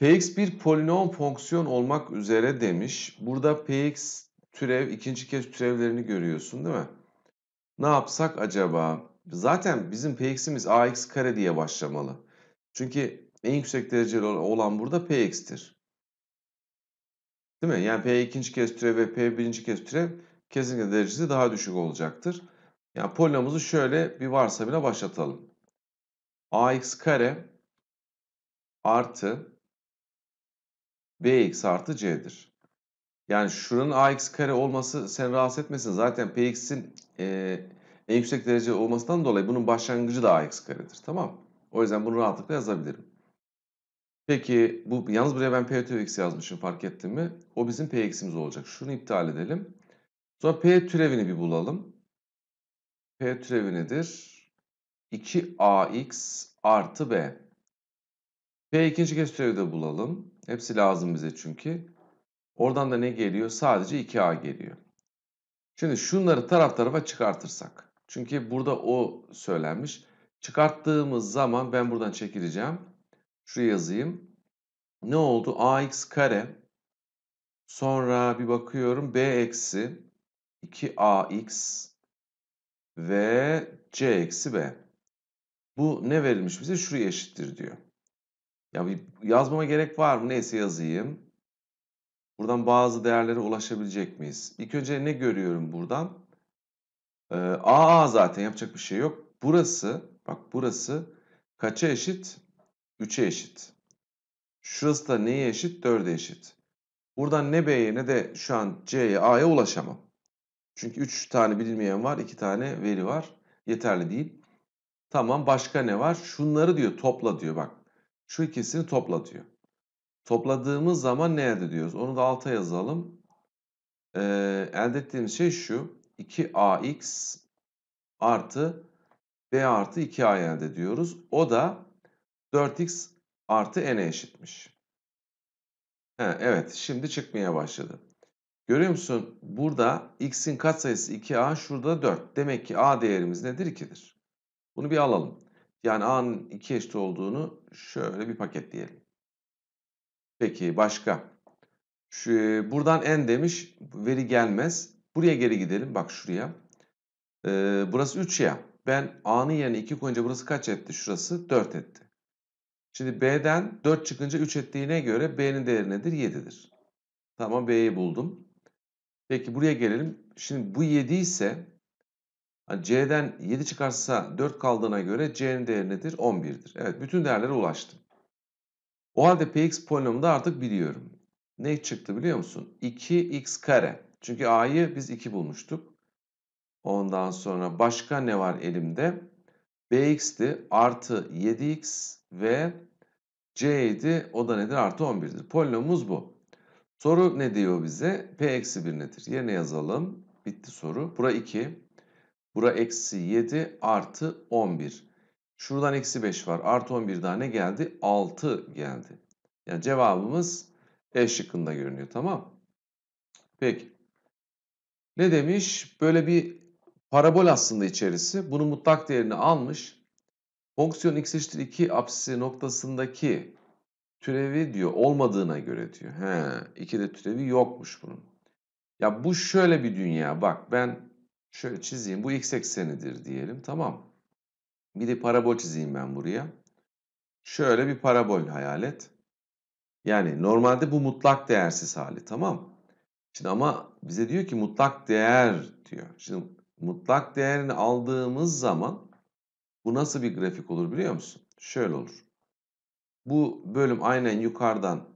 Px bir polinom fonksiyon olmak üzere demiş. Burada Px türev ikinci kez türevlerini görüyorsun değil mi? Ne yapsak acaba? Zaten bizim Px'imiz ax kare diye başlamalı. Çünkü en yüksek dereceli olan burada Px'tir. Değil mi? Yani P ikinci kez türev ve P birinci kez türev kesinlikle derecesi daha düşük olacaktır. Yani polinomumuzu şöyle bir varsayımla başlatalım. ax kare artı Bx artı c'dir. Yani şunun ax kare olması seni rahatsız etmesin. Zaten px'in e, en yüksek derece olmasından dolayı bunun başlangıcı da ax karedir. Tamam O yüzden bunu rahatlıkla yazabilirim. Peki bu yalnız buraya ben p türev x yazmışım fark ettin mi? O bizim p x'imiz olacak. Şunu iptal edelim. Sonra p türevini bir bulalım. p türevi nedir? 2ax artı b. p ikinci kez türevi de bulalım. Hepsi lazım bize çünkü. Oradan da ne geliyor? Sadece 2A geliyor. Şimdi şunları taraf tarafa çıkartırsak. Çünkü burada o söylenmiş. Çıkarttığımız zaman ben buradan çekileceğim. Şuraya yazayım. Ne oldu? AX kare. Sonra bir bakıyorum B eksi 2AX ve C eksi B. Bu ne verilmiş bize? Şuraya eşittir diyor. Ya bir yazmama gerek var mı? Neyse yazayım. Buradan bazı değerlere ulaşabilecek miyiz? İlk önce ne görüyorum buradan? Ee, AA zaten yapacak bir şey yok. Burası, bak burası kaça eşit? 3'e eşit. Şurası da neye eşit? 4'e eşit. Buradan ne B'ye ne de şu an C'ye A'ya ulaşamam. Çünkü 3 tane bilinmeyen var, 2 tane veri var. Yeterli değil. Tamam başka ne var? Şunları diyor topla diyor bak. Şu ikisini topla diyor. Topladığımız zaman ne elde ediyoruz? Onu da alta yazalım. Ee, elde ettiğimiz şey şu. 2ax artı b artı 2a elde ediyoruz. O da 4x artı n'e eşitmiş. He, evet şimdi çıkmaya başladı. Görüyor musun? Burada x'in katsayısı 2a şurada 4. Demek ki a değerimiz nedir? 2'dir. Bunu bir alalım. Yani a'nın 2 eşit olduğunu şöyle bir paket diyelim. Peki başka. Şu, buradan en demiş veri gelmez. Buraya geri gidelim bak şuraya. Ee, burası 3 ya. Ben A'nın yerine 2 koyunca burası kaç etti? Şurası 4 etti. Şimdi B'den 4 çıkınca 3 ettiğine göre B'nin değeri nedir? 7'dir. Tamam B'yi buldum. Peki buraya gelelim. Şimdi bu 7 ise Hani C'den 7 çıkarsa 4 kaldığına göre C'nin değeri nedir? 11'dir. Evet bütün değerlere ulaştım. O halde Px polinomunu da artık biliyorum. Ne çıktı biliyor musun? 2x kare. Çünkü a'yı biz 2 bulmuştuk. Ondan sonra başka ne var elimde? bx'ti artı 7x ve c'ydi o da nedir? Artı 11'dir. Polinomumuz bu. Soru ne diyor bize? p eksi 1 nedir? Yerine yazalım. Bitti soru. Bura 2. Bura eksi 7 artı 11. Şuradan eksi 5 var. Artı 11 daha ne geldi? 6 geldi. Yani cevabımız E şıkkında görünüyor. Tamam. Peki. Ne demiş? Böyle bir parabol aslında içerisi. Bunun mutlak değerini almış. Fonksiyon x eşittir 2 apsisi noktasındaki türevi diyor olmadığına göre diyor. He, iki de türevi yokmuş bunun. Ya bu şöyle bir dünya. Bak ben Şöyle çizeyim. Bu x eksenidir diyelim. Tamam. Bir de parabol çizeyim ben buraya. Şöyle bir parabol hayal et. Yani normalde bu mutlak değersiz hali tamam. Şimdi ama bize diyor ki mutlak değer diyor. Şimdi mutlak değerini aldığımız zaman bu nasıl bir grafik olur biliyor musun? Şöyle olur. Bu bölüm aynen yukarıdan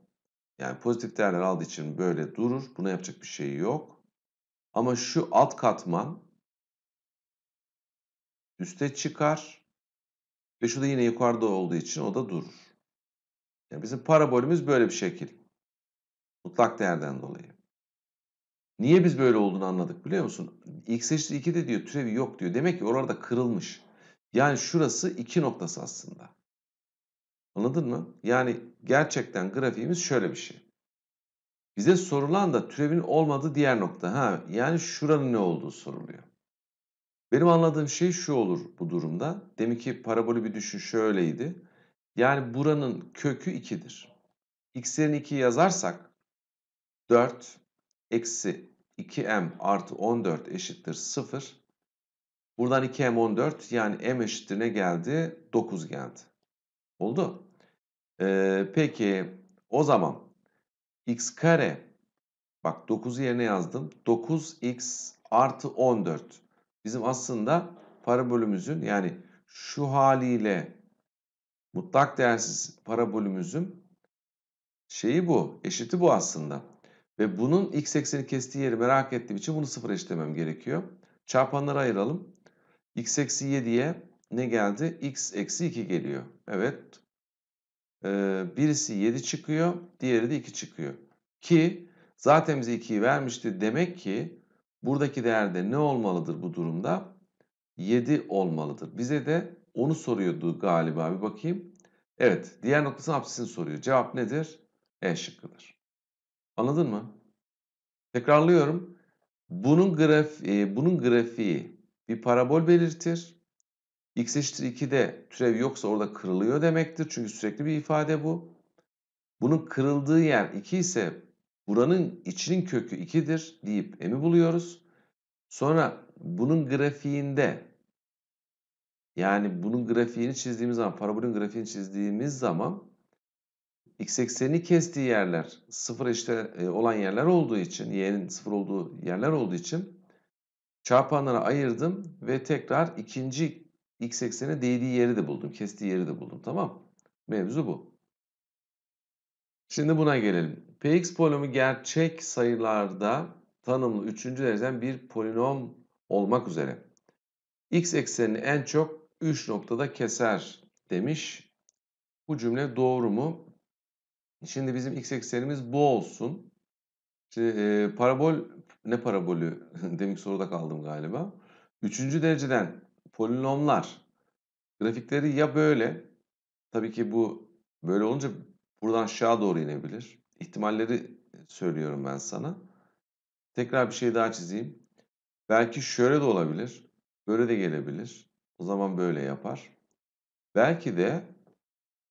yani pozitif değerler aldığı için böyle durur. Buna yapacak bir şey yok. Ama şu alt katman üste çıkar ve şu da yine yukarıda olduğu için o da durur. Yani bizim parabolümüz böyle bir şekil. Mutlak değerden dolayı. Niye biz böyle olduğunu anladık biliyor musun? X eşittir 2 de diyor türevi yok diyor. Demek ki oralarda kırılmış. Yani şurası 2 noktası aslında. Anladın mı? Yani gerçekten grafiğimiz şöyle bir şey. Bize sorulan da türevin olmadığı diğer nokta. Ha, yani şuranın ne olduğu soruluyor. Benim anladığım şey şu olur bu durumda. Demek ki parabolü bir düşün şöyleydi. Yani buranın kökü 2'dir. X'lerin 2 yazarsak 4 eksi 2m artı 14 eşittir 0. Buradan 2m 14 yani m eşittir ne geldi? 9 geldi. Oldu. Ee, peki o zaman x kare bak 9 yerine yazdım. 9x artı 14 bizim aslında parabolümüzün yani şu haliyle mutlak değersiz parabolümüzün şeyi bu, eşiti bu aslında. Ve bunun x ekseni kestiği yeri merak ettiğim için bunu sıfır eşitlemem gerekiyor. Çarpanları ayıralım. x eksi 7'ye ne geldi? x eksi 2 geliyor. Evet. Ee, birisi 7 çıkıyor, diğeri de 2 çıkıyor. Ki zaten bize 2'yi vermişti. Demek ki Buradaki değerde ne olmalıdır bu durumda? 7 olmalıdır. Bize de onu soruyordu galiba bir bakayım. Evet diğer noktasının apsisini soruyor. Cevap nedir? E şıkkıdır. Anladın mı? Tekrarlıyorum. Bunun grafiği, e, bunun grafiği bir parabol belirtir. X eşittir 2'de türev yoksa orada kırılıyor demektir. Çünkü sürekli bir ifade bu. Bunun kırıldığı yer 2 ise buranın içinin kökü 2'dir deyip m'i buluyoruz. Sonra bunun grafiğinde yani bunun grafiğini çizdiğimiz zaman, parabolün grafiğini çizdiğimiz zaman x ekseni kestiği yerler sıfır işte olan yerler olduğu için, y'nin sıfır olduğu yerler olduğu için çarpanlara ayırdım ve tekrar ikinci x eksene değdiği yeri de buldum. Kestiği yeri de buldum. Tamam. Mevzu bu. Şimdi buna gelelim. Px polinomu gerçek sayılarda tanımlı 3. dereceden bir polinom olmak üzere. X eksenini en çok 3 noktada keser demiş. Bu cümle doğru mu? Şimdi bizim x eksenimiz bu olsun. Şimdi e, parabol ne parabolü demek soruda kaldım galiba. Üçüncü dereceden polinomlar grafikleri ya böyle tabii ki bu böyle olunca buradan aşağı doğru inebilir ihtimalleri söylüyorum ben sana. Tekrar bir şey daha çizeyim. Belki şöyle de olabilir. Böyle de gelebilir. O zaman böyle yapar. Belki de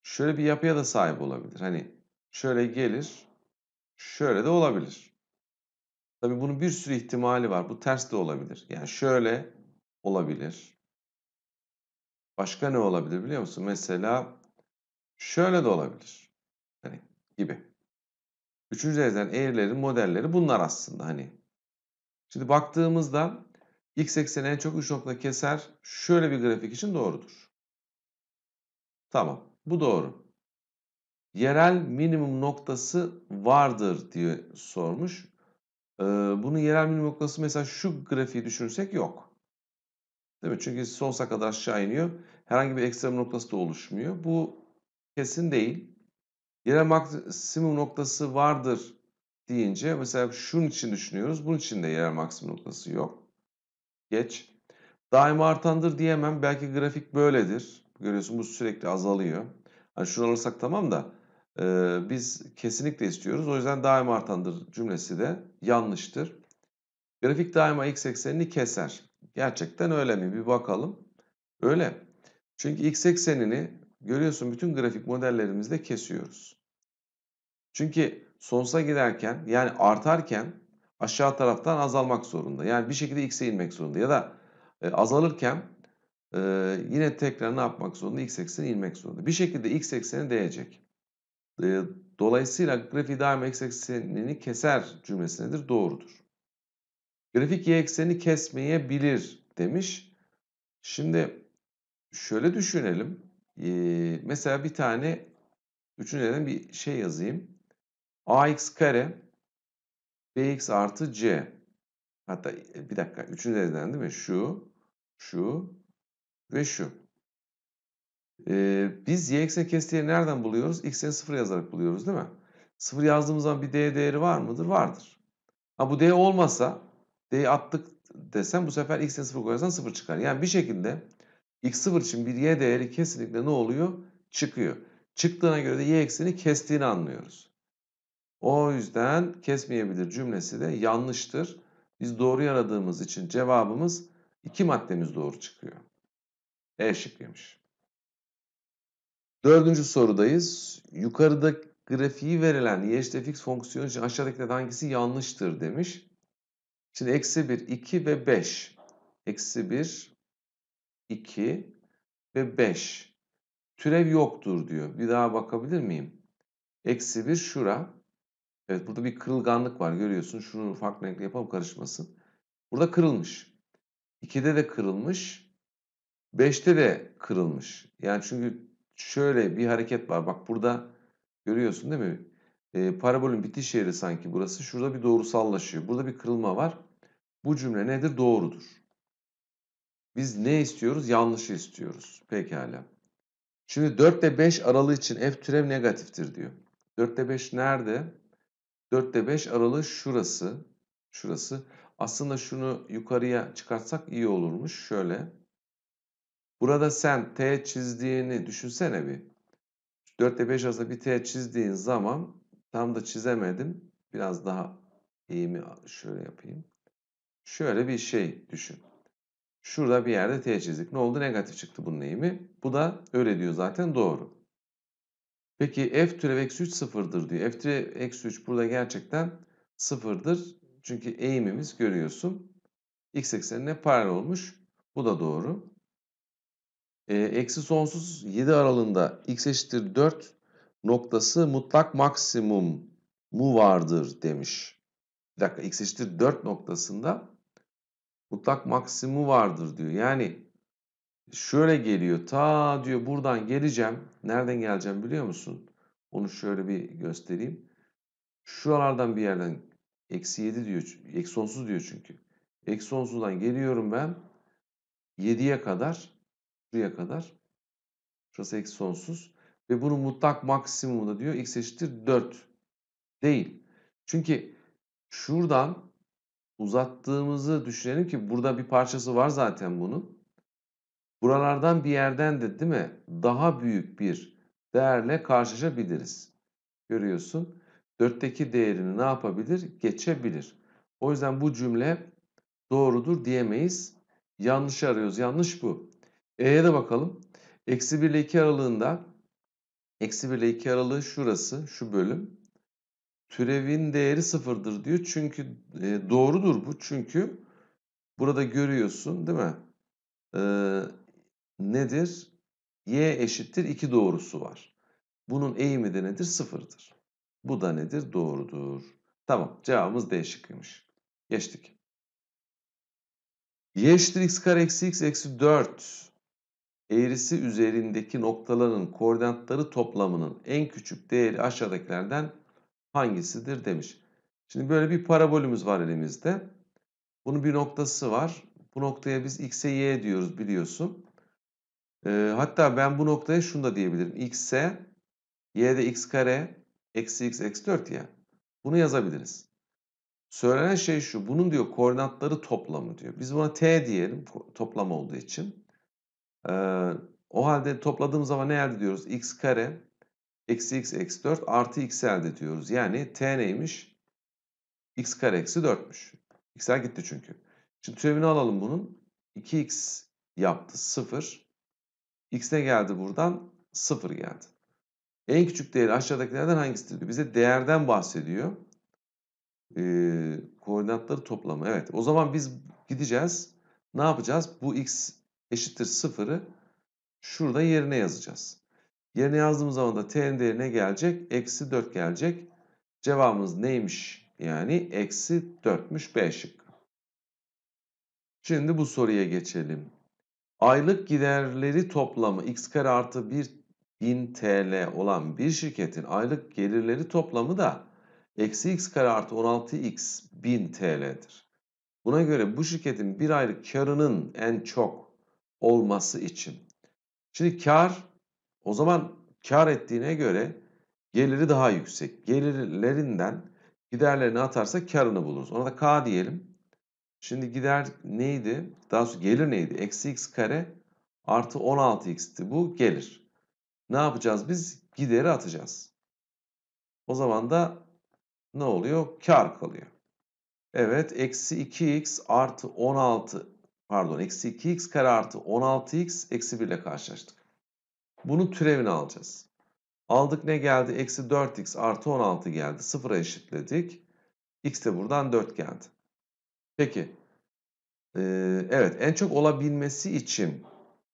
şöyle bir yapıya da sahip olabilir. Hani şöyle gelir, şöyle de olabilir. Tabii bunun bir sürü ihtimali var. Bu ters de olabilir. Yani şöyle olabilir. Başka ne olabilir biliyor musun? Mesela şöyle de olabilir. Hani gibi. Üçüncü dereceden eğrilerin modelleri bunlar aslında hani. Şimdi baktığımızda x ekseni en çok 3 nokta keser şöyle bir grafik için doğrudur. Tamam bu doğru. Yerel minimum noktası vardır diye sormuş. Ee, bunun yerel minimum noktası mesela şu grafiği düşünsek yok. Değil mi? Çünkü sonsuza kadar aşağı iniyor. Herhangi bir ekstrem noktası da oluşmuyor. Bu kesin değil. Yerel maksimum noktası vardır deyince mesela şunun için düşünüyoruz. Bunun için de yerel maksimum noktası yok. Geç. Daima artandır diyemem. Belki grafik böyledir. Görüyorsun bu sürekli azalıyor. Hani şunu alırsak tamam da e, biz kesinlikle istiyoruz. O yüzden daima artandır cümlesi de yanlıştır. Grafik daima x eksenini keser. Gerçekten öyle mi? Bir bakalım. Öyle. Çünkü x eksenini görüyorsun bütün grafik modellerimizde kesiyoruz. Çünkü sonsuza giderken yani artarken aşağı taraftan azalmak zorunda. Yani bir şekilde x'e inmek zorunda ya da e, azalırken e, yine tekrar ne yapmak zorunda? x eksene inmek zorunda. Bir şekilde x ekseni değecek. E, dolayısıyla grafiği daima x eksenini keser cümlesindedir doğrudur. Grafik y eksenini kesmeyebilir demiş. Şimdi şöyle düşünelim mesela bir tane üçüncü neden bir şey yazayım. ax kare bx artı c. Hatta e, bir dakika üçüncü neden değil mi? Şu, şu ve şu. Ee, biz y ekseni kestiği nereden buluyoruz? X x'ini sıfır yazarak buluyoruz değil mi? Sıfır yazdığımız zaman bir d değeri var mıdır? Vardır. Ha bu d olmasa d'yi attık desem bu sefer x'ini sıfır koyarsan sıfır çıkar. Yani bir şekilde x0 için bir y değeri kesinlikle ne oluyor? Çıkıyor. Çıktığına göre de y ekseni kestiğini anlıyoruz. O yüzden kesmeyebilir cümlesi de yanlıştır. Biz doğru aradığımız için cevabımız iki maddemiz doğru çıkıyor. E şıkkıymış. Dördüncü sorudayız. Yukarıda grafiği verilen y eşit fx fonksiyonu için aşağıdakilerden hangisi yanlıştır demiş. Şimdi eksi 1, 2 ve 5. Eksi 1, 2 ve 5. Türev yoktur diyor. Bir daha bakabilir miyim? Eksi 1 şura. Evet burada bir kırılganlık var görüyorsun. Şunu farklı renkle yapalım karışmasın. Burada kırılmış. 2'de de kırılmış. 5'te de kırılmış. Yani çünkü şöyle bir hareket var. Bak burada görüyorsun değil mi? E, parabolün bitiş yeri sanki burası. Şurada bir doğrusallaşıyor. Burada bir kırılma var. Bu cümle nedir? Doğrudur. Biz ne istiyoruz? Yanlışı istiyoruz. Pekala. Şimdi 4 ile 5 aralığı için f türev negatiftir diyor. 4 ile 5 nerede? 4 ile 5 aralığı şurası. Şurası. Aslında şunu yukarıya çıkartsak iyi olurmuş. Şöyle. Burada sen T çizdiğini düşünsene bir. 4 ile 5 arasında bir T çizdiğin zaman tam da çizemedim. Biraz daha eğimi şöyle yapayım. Şöyle bir şey düşün. Şurada bir yerde T çizdik. Ne oldu? Negatif çıktı bunun eğimi. Bu da öyle diyor zaten doğru. Peki f türev eksi 3 sıfırdır diyor. f türev eksi 3 burada gerçekten sıfırdır. Çünkü eğimimiz görüyorsun. x eksenine paralel olmuş. Bu da doğru. E, eksi sonsuz 7 aralığında x eşittir 4 noktası mutlak maksimum mu vardır demiş. Bir dakika x eşittir 4 noktasında mutlak maksimumu vardır diyor. Yani şöyle geliyor. Ta diyor buradan geleceğim. Nereden geleceğim biliyor musun? Onu şöyle bir göstereyim. Şuralardan bir yerden eksi 7 diyor. Eksi sonsuz diyor çünkü. Eksi sonsuzdan geliyorum ben. 7'ye kadar. Şuraya kadar. Şurası eksi sonsuz. Ve bunun mutlak maksimumu da diyor x eşittir 4. Değil. Çünkü şuradan uzattığımızı düşünelim ki burada bir parçası var zaten bunun. Buralardan bir yerden de değil mi daha büyük bir değerle karşılaşabiliriz. Görüyorsun. Dörtteki değerini ne yapabilir? Geçebilir. O yüzden bu cümle doğrudur diyemeyiz. Yanlış arıyoruz. Yanlış bu. E'ye de bakalım. Eksi 1 ile 2 aralığında eksi 1 ile 2 aralığı şurası, şu bölüm türevin değeri sıfırdır diyor. Çünkü e, doğrudur bu. Çünkü burada görüyorsun değil mi? E, nedir? Y eşittir iki doğrusu var. Bunun eğimi de nedir? Sıfırdır. Bu da nedir? Doğrudur. Tamam cevabımız D şıkkıymış. Geçtik. Y eşittir x kare eksi x eksi 4 eğrisi üzerindeki noktaların koordinatları toplamının en küçük değeri aşağıdakilerden hangisidir demiş. Şimdi böyle bir parabolümüz var elimizde. Bunun bir noktası var. Bu noktaya biz x'e y diyoruz biliyorsun. E, hatta ben bu noktaya şunu da diyebilirim. x'e y de x kare eksi x eksi 4 ya. Bunu yazabiliriz. Söylenen şey şu. Bunun diyor koordinatları toplamı diyor. Biz buna t diyelim toplam olduğu için. E, o halde topladığımız zaman ne elde ediyoruz? x kare eksi x eksi 4 artı x elde ediyoruz. Yani t neymiş? x kare eksi 4'müş. x'ler gitti çünkü. Şimdi türevini alalım bunun. 2x yaptı 0. x ne geldi buradan? 0 geldi. En küçük değeri aşağıdakilerden hangisi diyor? Bize değerden bahsediyor. Ee, koordinatları toplama. Evet o zaman biz gideceğiz. Ne yapacağız? Bu x eşittir 0'ı şurada yerine yazacağız. Yerine yazdığımız zaman da t'nin değeri ne gelecek? Eksi 4 gelecek. Cevabımız neymiş? Yani eksi 4'müş B şıkkı. Şimdi bu soruya geçelim. Aylık giderleri toplamı x kare artı 1 1000 TL olan bir şirketin aylık gelirleri toplamı da eksi x kare artı 16x 1000 TL'dir. Buna göre bu şirketin bir aylık karının en çok olması için. Şimdi kar o zaman kar ettiğine göre geliri daha yüksek. Gelirlerinden giderlerini atarsa karını buluruz. Ona da K diyelim. Şimdi gider neydi? Daha sonra gelir neydi? Eksi x kare artı 16x'ti. Bu gelir. Ne yapacağız biz? Gideri atacağız. O zaman da ne oluyor? Kar kalıyor. Evet eksi 2x artı 16 pardon eksi 2x kare artı 16x eksi 1 ile karşılaştık. Bunu türevini alacağız. Aldık ne geldi? Eksi 4x artı 16 geldi. Sıfıra eşitledik. X de buradan 4 geldi. Peki. Ee, evet en çok olabilmesi için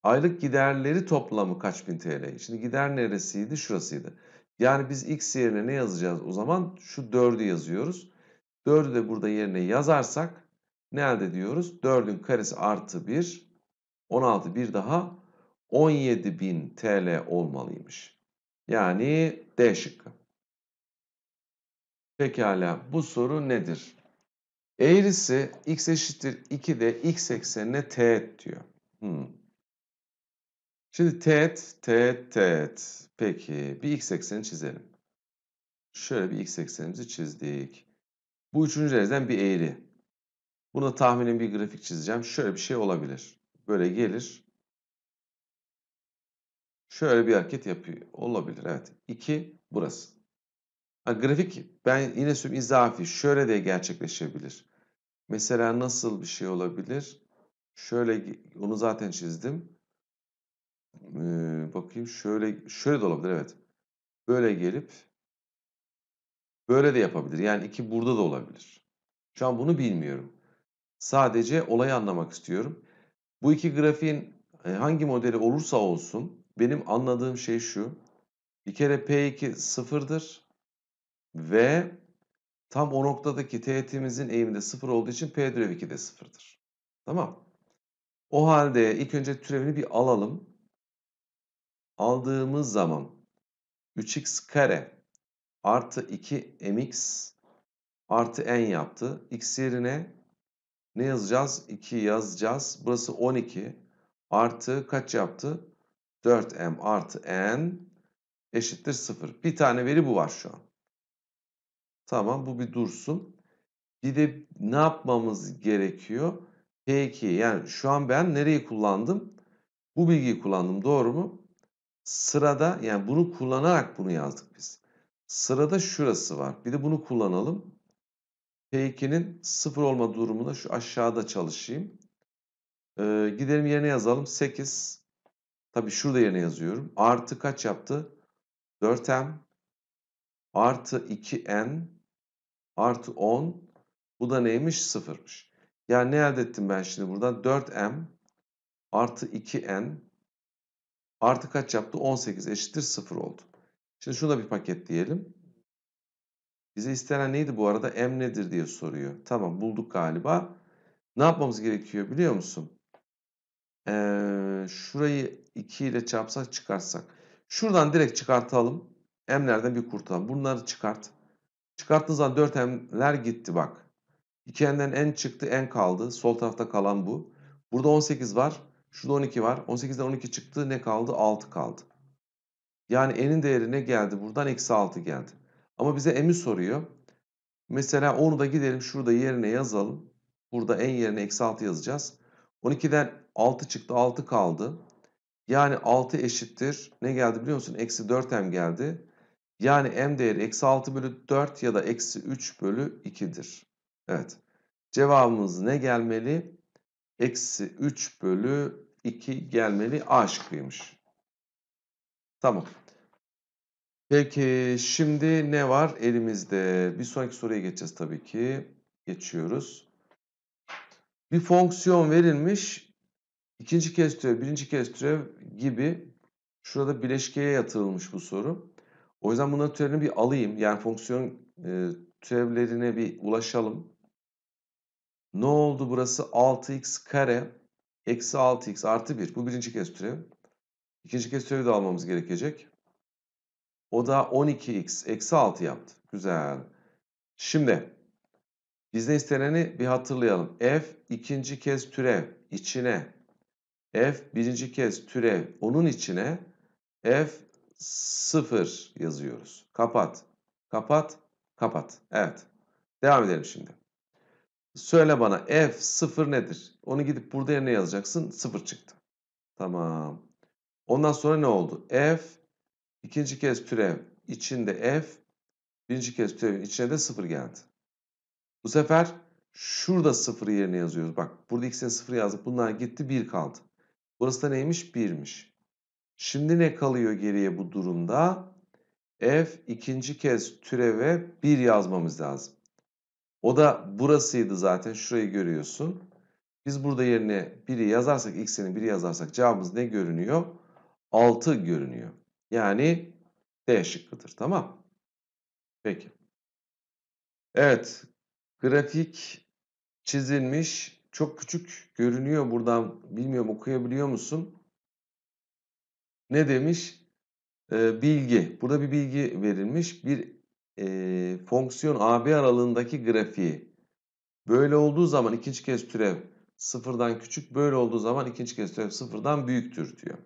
aylık giderleri toplamı kaç bin TL? Şimdi gider neresiydi? Şurasıydı. Yani biz x yerine ne yazacağız o zaman? Şu 4'ü yazıyoruz. 4'ü de burada yerine yazarsak ne elde ediyoruz? 4'ün karesi artı 1. 16 bir daha 17.000 TL olmalıymış. Yani D şıkkı. Pekala bu soru nedir? Eğrisi x eşittir 2'de x eksenine teğet diyor. Hmm. Şimdi teğet, teğet, teğet. Peki bir x ekseni çizelim. Şöyle bir x eksenimizi çizdik. Bu üçüncü dereceden bir eğri. Buna tahminim bir grafik çizeceğim. Şöyle bir şey olabilir. Böyle gelir. Şöyle bir hareket yapıyor. Olabilir evet. 2 burası. Ha, grafik ben yine söyleyeyim izafi. Şöyle de gerçekleşebilir. Mesela nasıl bir şey olabilir? Şöyle onu zaten çizdim. Ee, bakayım şöyle şöyle de olabilir evet. Böyle gelip böyle de yapabilir. Yani iki burada da olabilir. Şu an bunu bilmiyorum. Sadece olayı anlamak istiyorum. Bu iki grafiğin e, hangi modeli olursa olsun benim anladığım şey şu. Bir kere P2 sıfırdır ve tam o noktadaki teğetimizin eğiminde sıfır olduğu için P türev 2 de sıfırdır. Tamam. O halde ilk önce türevini bir alalım. Aldığımız zaman 3x kare artı 2 mx artı n yaptı. X yerine ne yazacağız? 2 yazacağız. Burası 12 artı kaç yaptı? 4m artı n eşittir 0. Bir tane veri bu var şu an. Tamam bu bir dursun. Bir de ne yapmamız gerekiyor? Peki yani şu an ben nereyi kullandım? Bu bilgiyi kullandım doğru mu? Sırada yani bunu kullanarak bunu yazdık biz. Sırada şurası var. Bir de bunu kullanalım. P2'nin sıfır olma durumunda şu aşağıda çalışayım. Ee, gidelim yerine yazalım. 8 Tabi şurada yerine yazıyorum. Artı kaç yaptı? 4m artı 2n artı 10 bu da neymiş? Sıfırmış. Yani ne elde ettim ben şimdi buradan? 4m artı 2n artı kaç yaptı? 18 eşittir 0 oldu. Şimdi şunu da bir paket diyelim. Bize istenen neydi bu arada? M nedir diye soruyor. Tamam bulduk galiba. Ne yapmamız gerekiyor biliyor musun? Ee, şurayı 2 ile çarpsak çıkarsak. Şuradan direkt çıkartalım. M'lerden bir kurtulalım. Bunları çıkart. Çıkarttığın zaman 4 M'ler gitti bak. 2 M'den N çıktı N kaldı. Sol tarafta kalan bu. Burada 18 var. Şurada 12 var. 18'den 12 çıktı. Ne kaldı? 6 kaldı. Yani n'in değeri ne geldi? Buradan eksi 6 geldi. Ama bize m'i soruyor. Mesela onu da gidelim şurada yerine yazalım. Burada n yerine eksi 6 yazacağız. 12'den 6 çıktı 6 kaldı. Yani 6 eşittir. Ne geldi biliyor musun? Eksi 4m geldi. Yani m değeri eksi 6 bölü 4 ya da eksi 3 bölü 2'dir. Evet. Cevabımız ne gelmeli? Eksi 3 bölü 2 gelmeli. A şıkkıymış. Tamam. Peki şimdi ne var elimizde? Bir sonraki soruya geçeceğiz tabii ki. Geçiyoruz bir fonksiyon verilmiş. ikinci kez türev, birinci kez türev gibi şurada bileşkeye yatırılmış bu soru. O yüzden bunların türevini bir alayım. Yani fonksiyon e, türevlerine bir ulaşalım. Ne oldu burası? 6x kare eksi 6x artı 1. Bu birinci kez türev. İkinci kez türevi de almamız gerekecek. O da 12x eksi 6 yaptı. Güzel. Şimdi Bizden isteneni bir hatırlayalım. F ikinci kez türev içine. F birinci kez türev onun içine. F sıfır yazıyoruz. Kapat. Kapat. Kapat. Evet. Devam edelim şimdi. Söyle bana F sıfır nedir? Onu gidip burada yerine yazacaksın. Sıfır çıktı. Tamam. Ondan sonra ne oldu? F ikinci kez türev içinde F birinci kez türevin içine de sıfır geldi. Bu sefer şurada 0 yerine yazıyoruz. Bak burada ikisine 0 yazdık. Bunlar gitti 1 kaldı. Burası da neymiş? 1'miş. Şimdi ne kalıyor geriye bu durumda? F ikinci kez türeve 1 yazmamız lazım. O da burasıydı zaten. Şurayı görüyorsun. Biz burada yerine 1'i yazarsak, x'in 1'i yazarsak cevabımız ne görünüyor? 6 görünüyor. Yani D şıkkıdır. Tamam. Peki. Evet grafik çizilmiş. Çok küçük görünüyor buradan. Bilmiyorum okuyabiliyor musun? Ne demiş? E, bilgi. Burada bir bilgi verilmiş. Bir e, fonksiyon AB aralığındaki grafiği. Böyle olduğu zaman ikinci kez türev sıfırdan küçük. Böyle olduğu zaman ikinci kez türev sıfırdan büyüktür diyor.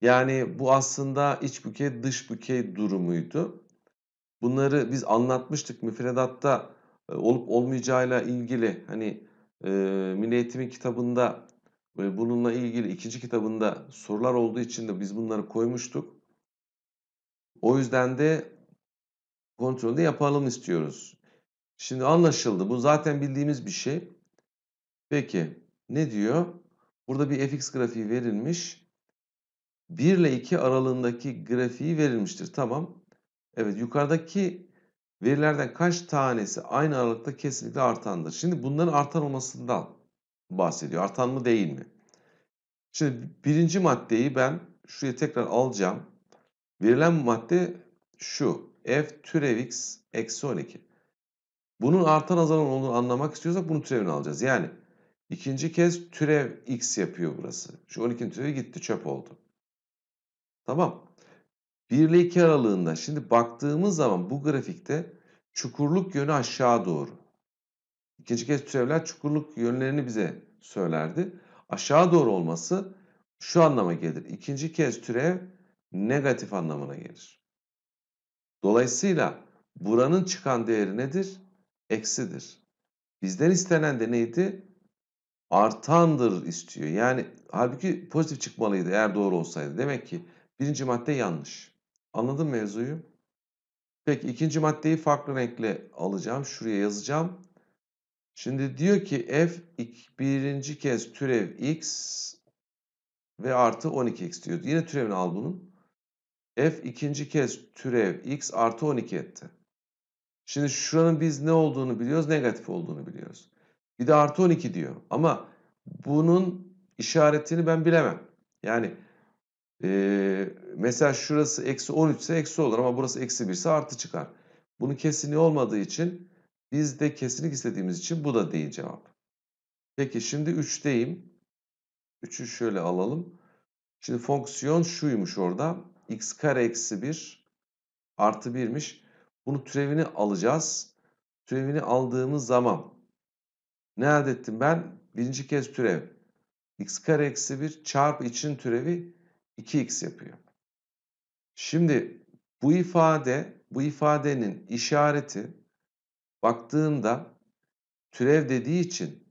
Yani bu aslında iç büke dış büke durumuydu. Bunları biz anlatmıştık müfredatta e, olup olmayacağıyla ilgili hani e, Milli Eğitim'in kitabında ve bununla ilgili ikinci kitabında sorular olduğu için de biz bunları koymuştuk. O yüzden de kontrolde yapalım istiyoruz. Şimdi anlaşıldı. Bu zaten bildiğimiz bir şey. Peki ne diyor? Burada bir fx grafiği verilmiş. 1 ile 2 aralığındaki grafiği verilmiştir. Tamam. Evet yukarıdaki verilerden kaç tanesi aynı aralıkta kesinlikle artandır. Şimdi bunların artan olmasından bahsediyor. Artan mı değil mi? Şimdi birinci maddeyi ben şuraya tekrar alacağım. Verilen madde şu. F türev x eksi 12. Bunun artan azalan olduğunu anlamak istiyorsak bunun türevini alacağız. Yani ikinci kez türev x yapıyor burası. Şu 12'nin türevi gitti çöp oldu. Tamam. 1 ile 2 aralığında şimdi baktığımız zaman bu grafikte çukurluk yönü aşağı doğru. İkinci kez türevler çukurluk yönlerini bize söylerdi. Aşağı doğru olması şu anlama gelir. İkinci kez türev negatif anlamına gelir. Dolayısıyla buranın çıkan değeri nedir? Eksidir. Bizden istenen de neydi? Artandır istiyor. Yani halbuki pozitif çıkmalıydı eğer doğru olsaydı. Demek ki birinci madde yanlış. Anladın mevzuyu? Peki ikinci maddeyi farklı renkle alacağım. Şuraya yazacağım. Şimdi diyor ki f birinci kez türev x ve artı 12x diyor. Yine türevini al bunun. f ikinci kez türev x artı 12 etti. Şimdi şuranın biz ne olduğunu biliyoruz, negatif olduğunu biliyoruz. Bir de artı 12 diyor. Ama bunun işaretini ben bilemem. Yani ee, mesela şurası eksi 13 ise eksi olur ama burası eksi 1 ise artı çıkar. Bunu kesinliği olmadığı için biz de kesinlik istediğimiz için bu da değil cevap. Peki şimdi 3'teyim. 3'ü şöyle alalım. Şimdi fonksiyon şuymuş orada. x kare eksi 1 artı 1'miş. Bunu türevini alacağız. Türevini aldığımız zaman ne elde ettim ben? Birinci kez türev. x kare eksi 1 çarpı için türevi 2x yapıyor. Şimdi bu ifade, bu ifadenin işareti baktığımda türev dediği için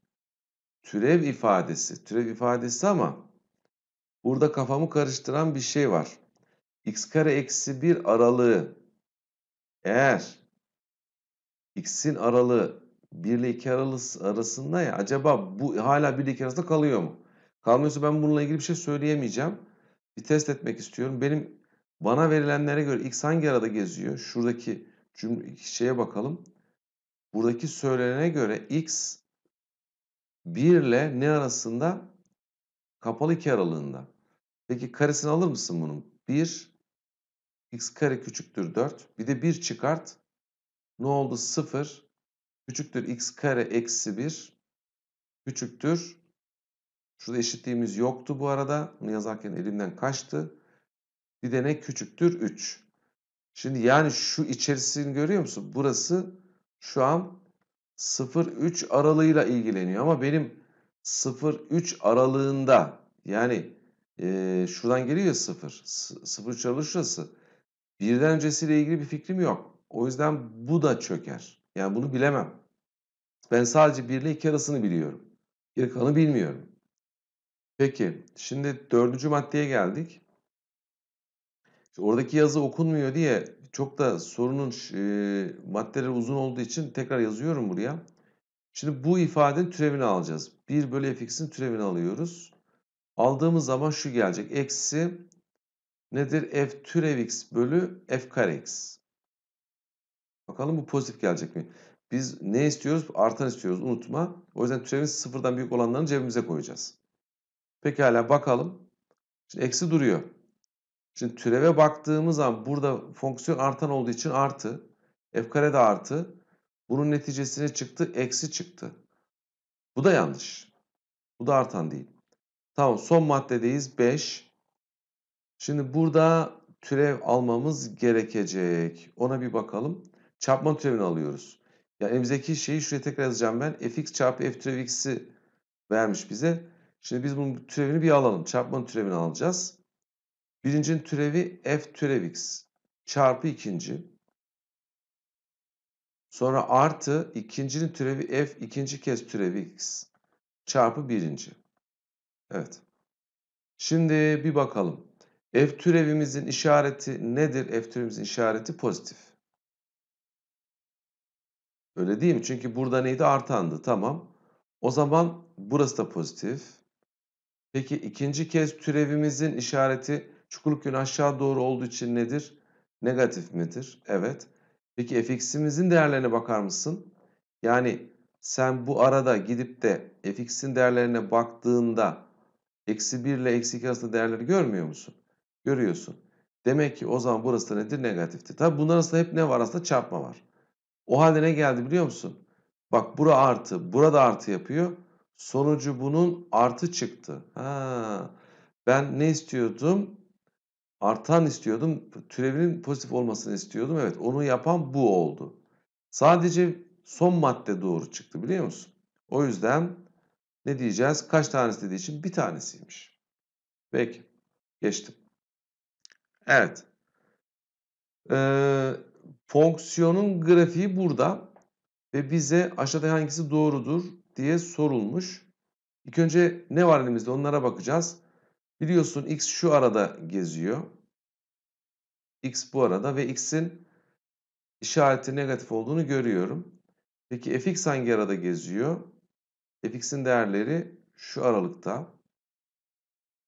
türev ifadesi, türev ifadesi ama burada kafamı karıştıran bir şey var. x kare eksi 1 aralığı eğer x'in aralığı 1 ile 2 arasında ya acaba bu hala 1 ile 2 arasında kalıyor mu? Kalmıyorsa ben bununla ilgili bir şey söyleyemeyeceğim bir test etmek istiyorum. Benim bana verilenlere göre X hangi arada geziyor? Şuradaki cümle, şeye bakalım. Buradaki söylenene göre X 1 ile ne arasında? Kapalı 2 aralığında. Peki karesini alır mısın bunun? 1 x kare küçüktür 4. Bir de 1 çıkart. Ne oldu? 0 küçüktür x kare eksi 1 küçüktür Şurada eşitliğimiz yoktu bu arada. Bunu yazarken elimden kaçtı. Bir de ne küçüktür 3. Şimdi yani şu içerisini görüyor musun? Burası şu an 0-3 aralığıyla ilgileniyor. Ama benim 0-3 aralığında yani e, şuradan geliyor ya 0. 0-3 aralığı şurası. Birden öncesiyle ilgili bir fikrim yok. O yüzden bu da çöker. Yani bunu bilemem. Ben sadece 1 ile 2 arasını biliyorum. Geri kalanı bilmiyorum. Peki, şimdi dördüncü maddeye geldik. oradaki yazı okunmuyor diye çok da sorunun e, maddeleri uzun olduğu için tekrar yazıyorum buraya. Şimdi bu ifadenin türevini alacağız. 1 bölü fx'in türevini alıyoruz. Aldığımız zaman şu gelecek. Eksi nedir? f türev x bölü f kare x. Bakalım bu pozitif gelecek mi? Biz ne istiyoruz? Artan istiyoruz unutma. O yüzden türevin sıfırdan büyük olanlarını cebimize koyacağız. Pekala bakalım. Şimdi eksi duruyor. Şimdi türeve baktığımız zaman burada fonksiyon artan olduğu için artı. F kare de artı. Bunun neticesine çıktı eksi çıktı. Bu da yanlış. Bu da artan değil. Tamam son maddedeyiz 5. Şimdi burada türev almamız gerekecek. Ona bir bakalım. Çarpma türevini alıyoruz. yani elimizdeki şeyi şuraya tekrar yazacağım ben. fx çarpı f türev x'i vermiş bize. Şimdi biz bunun türevini bir alalım. Çarpmanın türevini alacağız. Birincinin türevi f türev x çarpı ikinci. Sonra artı ikincinin türevi f ikinci kez türevi x çarpı birinci. Evet. Şimdi bir bakalım. F türevimizin işareti nedir? F türevimizin işareti pozitif. Öyle değil mi? Çünkü burada neydi? Artandı. Tamam. O zaman burası da pozitif. Peki ikinci kez türevimizin işareti çukurluk yönü aşağı doğru olduğu için nedir? Negatif midir? Evet. Peki fx'imizin değerlerine bakar mısın? Yani sen bu arada gidip de fx'in değerlerine baktığında eksi 1 ile eksi 2 arasında değerleri görmüyor musun? Görüyorsun. Demek ki o zaman burası da nedir? Negatifti. Tabi bunların arasında hep ne var? Aslında çarpma var. O halde ne geldi biliyor musun? Bak bura artı, burada artı yapıyor. Sonucu bunun artı çıktı. Ha. Ben ne istiyordum? Artan istiyordum. Türevinin pozitif olmasını istiyordum. Evet onu yapan bu oldu. Sadece son madde doğru çıktı biliyor musun? O yüzden ne diyeceğiz? Kaç tanesi dediği için bir tanesiymiş. Peki. Geçtim. Evet. Ee, fonksiyonun grafiği burada. Ve bize aşağıda hangisi doğrudur? diye sorulmuş. İlk önce ne var elimizde onlara bakacağız. Biliyorsun x şu arada geziyor. x bu arada ve x'in işareti negatif olduğunu görüyorum. Peki fx hangi arada geziyor? fx'in değerleri şu aralıkta.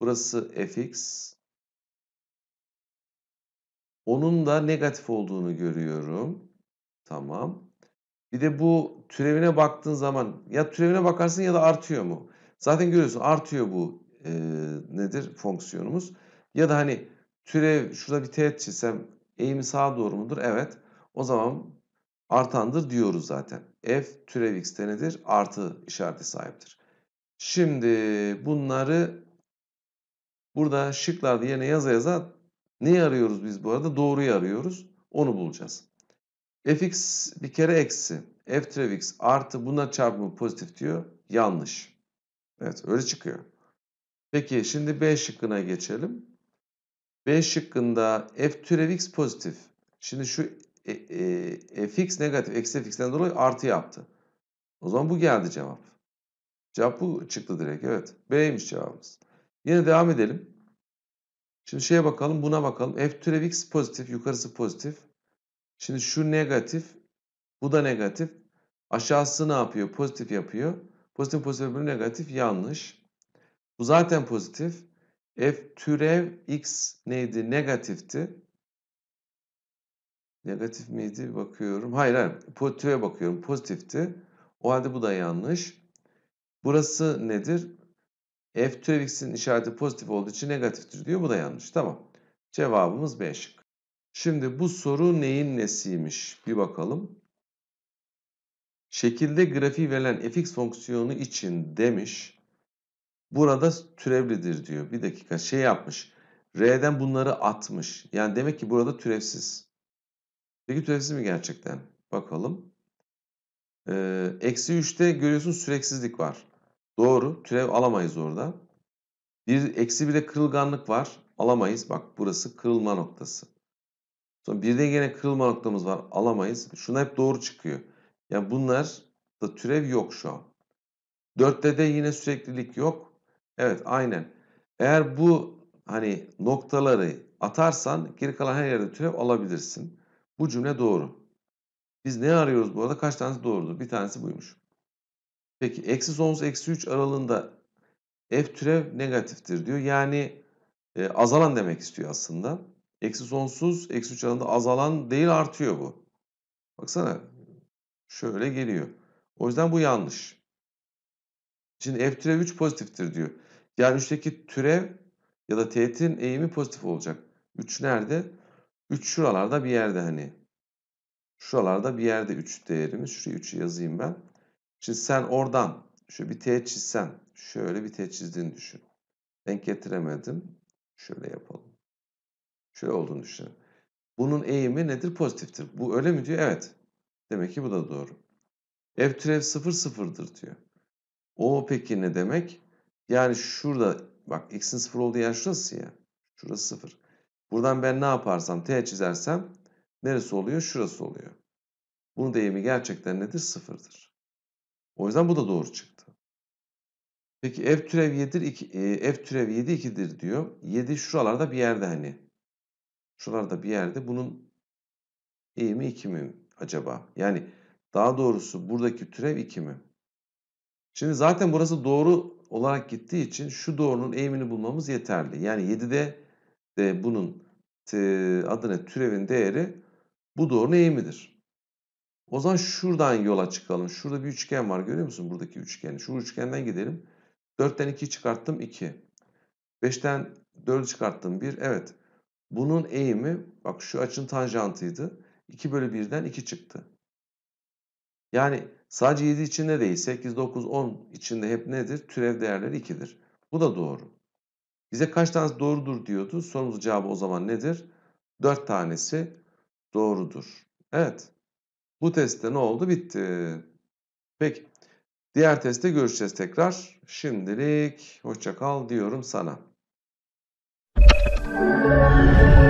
Burası fx. Onun da negatif olduğunu görüyorum. Tamam. Bir de bu türevine baktığın zaman ya türevine bakarsın ya da artıyor mu? Zaten görüyorsun artıyor bu e, nedir fonksiyonumuz. Ya da hani türev şurada bir teğet çizsem eğimi sağa doğru mudur? Evet. O zaman artandır diyoruz zaten. F türev x'te nedir? Artı işareti sahiptir. Şimdi bunları burada şıklarda yerine yaza yaza ne arıyoruz biz bu arada? Doğruyu arıyoruz. Onu bulacağız fx bir kere eksi f türev x artı buna çarpımı pozitif diyor. Yanlış. Evet öyle çıkıyor. Peki şimdi B şıkkına geçelim. B şıkkında f türev x pozitif. Şimdi şu e, e, fx negatif eksi fx'den dolayı artı yaptı. O zaman bu geldi cevap. Cevap bu çıktı direkt evet. B'ymiş cevabımız. Yine devam edelim. Şimdi şeye bakalım buna bakalım. F türev x pozitif yukarısı pozitif. Şimdi şu negatif, bu da negatif. Aşağısı ne yapıyor? Pozitif yapıyor. Pozitif pozitif bir negatif yanlış. Bu zaten pozitif. F türev x neydi? Negatifti. Negatif miydi? Bakıyorum. Hayır hayır. Pozitife bakıyorum. Pozitifti. O halde bu da yanlış. Burası nedir? F türev x'in işareti pozitif olduğu için negatiftir diyor. Bu da yanlış. Tamam. Cevabımız B şık. Şimdi bu soru neyin nesiymiş? Bir bakalım. Şekilde grafiği verilen fx fonksiyonu için demiş. Burada türevlidir diyor. Bir dakika şey yapmış. R'den bunları atmış. Yani demek ki burada türevsiz. Peki türevsiz mi gerçekten? Bakalım. Ee, eksi ee, 3'te görüyorsun süreksizlik var. Doğru. Türev alamayız orada. Bir, eksi 1'de kırılganlık var. Alamayız. Bak burası kırılma noktası. Sonra bir de yine kırılma noktamız var. Alamayız. Şuna hep doğru çıkıyor. Yani bunlar da türev yok şu an. Dörtte de yine süreklilik yok. Evet aynen. Eğer bu hani noktaları atarsan geri kalan her yerde türev alabilirsin. Bu cümle doğru. Biz ne arıyoruz bu arada? Kaç tanesi doğrudur? Bir tanesi buymuş. Peki eksi sonsuz eksi 3 aralığında f türev negatiftir diyor. Yani e, azalan demek istiyor aslında. Eksi sonsuz, eksi 3 alanında azalan değil artıyor bu. Baksana. Şöyle geliyor. O yüzden bu yanlış. Şimdi f türev 3 pozitiftir diyor. Yani 3'teki türev ya da teğetin eğimi pozitif olacak. 3 nerede? 3 şuralarda bir yerde hani. Şuralarda bir yerde 3 değerimiz. Şuraya 3'ü yazayım ben. Şimdi sen oradan şöyle bir teğet çizsen. Şöyle bir teğet çizdiğini düşün. Denk getiremedim. Şöyle yapalım. Şöyle olduğunu düşünelim. Bunun eğimi nedir? Pozitiftir. Bu öyle mi diyor? Evet. Demek ki bu da doğru. F türev 0 sıfırdır diyor. O peki ne demek? Yani şurada bak x'in 0 olduğu yer şurası ya. Şurası 0. Buradan ben ne yaparsam t çizersem neresi oluyor? Şurası oluyor. Bunun değimi gerçekten nedir? Sıfırdır. O yüzden bu da doğru çıktı. Peki f türev 7'dir, 2, e, f türev 7 2'dir diyor. 7 şuralarda bir yerde hani. Şuralarda bir yerde bunun iyi mi 2 mi acaba? Yani daha doğrusu buradaki türev iki mi? Şimdi zaten burası doğru olarak gittiği için şu doğrunun eğimini bulmamız yeterli. Yani 7'de de bunun adı ne türevin değeri bu doğrunun eğimidir. O zaman şuradan yola çıkalım. Şurada bir üçgen var görüyor musun buradaki üçgeni? Şu üçgenden gidelim. 4'ten 2 çıkarttım 2. 5'ten 4 çıkarttım 1. Evet. Bunun eğimi bak şu açın tanjantıydı. 2 bölü 1'den 2 çıktı. Yani sadece 7 içinde değil 8, 9, 10 içinde hep nedir? Türev değerleri 2'dir. Bu da doğru. Bize kaç tanesi doğrudur diyordu. Sorumuz cevabı o zaman nedir? 4 tanesi doğrudur. Evet. Bu testte ne oldu? Bitti. Peki. Diğer testte görüşeceğiz tekrar. Şimdilik hoşça kal diyorum sana. Thank you.